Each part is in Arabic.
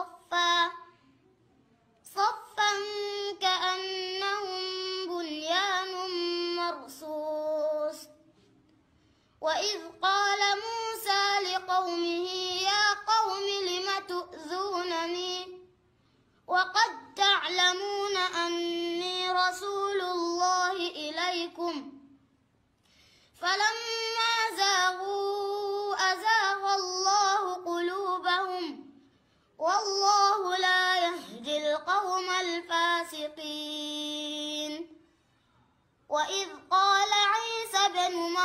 صفا صفا كأنهم بنيان مرصوص وإذ قال موسى لقومه يا قوم لم تؤذونني وقد تعلمون أني رسول الله إليكم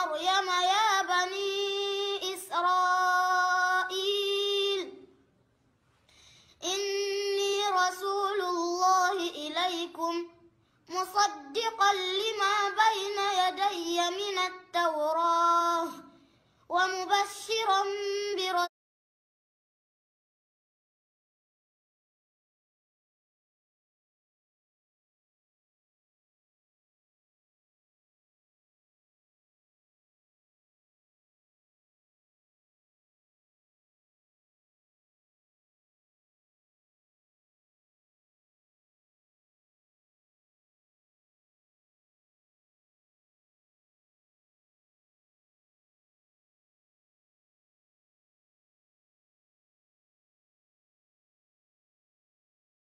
مريم يا بني إسرائيل إني رسول الله إليكم مصدقا لما بين يدي من التوراة